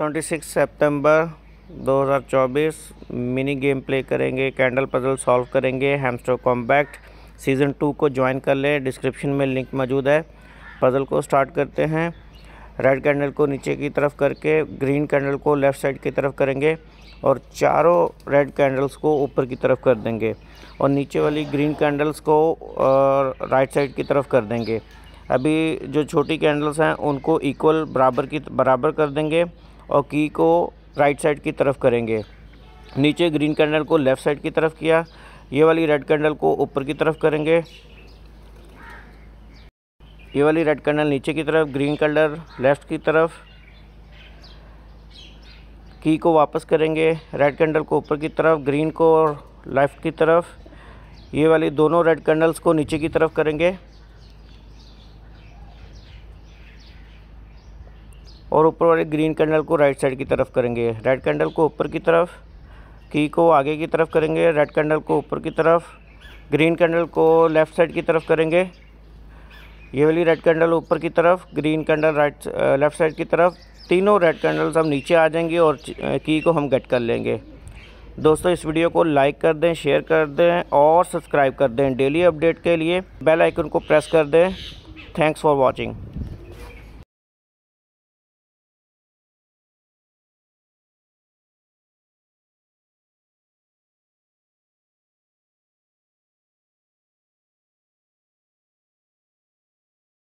26 सितंबर 2024 mini game play करेंगे candle puzzle solve करेंगे हेमस्टो कॉम्पैक्ट सीज़न टू को ज्वाइन कर लें डिस्क्रिप्शन में लिंक मौजूद है पजल को स्टार्ट करते हैं रेड कैंडल को नीचे की तरफ करके ग्रीन कैंडल को लेफ़्ट साइड की तरफ करेंगे और चारों रेड कैंडल्स को ऊपर की तरफ कर देंगे और नीचे वाली ग्रीन कैंडल्स को राइट साइड की तरफ कर देंगे अभी जो छोटी कैंडल्स हैं उनको इक्वल बराबर की बराबर कर देंगे और की को राइट साइड की तरफ करेंगे नीचे ग्रीन कैंडल को लेफ़्ट साइड की तरफ किया ये वाली रेड कैंडल को ऊपर की तरफ करेंगे ये वाली रेड कैंडल नीचे की तरफ ग्रीन कैंडल लेफ़्ट की तरफ की को वापस करेंगे रेड कैंडल को ऊपर की तरफ ग्रीन को और लेफ़्ट की तरफ ये वाली दोनों रेड कैंडल्स को नीचे की तरफ करेंगे और ऊपर वाले ग्रीन कैंडल को राइट साइड की तरफ करेंगे रेड कैंडल को ऊपर की तरफ की को आगे की तरफ करेंगे रेड कैंडल को ऊपर की तरफ ग्रीन कैंडल को लेफ़्ट साइड की तरफ करेंगे ये वाली रेड कैंडल ऊपर की तरफ green candle right left side की तरफ तीनों रेड कैंडल्स हम नीचे आ जाएंगे और की को हम गट कर लेंगे दोस्तों इस वीडियो को लाइक कर दें शेयर कर दें और सब्सक्राइब कर दें डेली अपडेट के लिए बेल आइकन को प्रेस कर दें थैंक्स फॉर वॉचिंग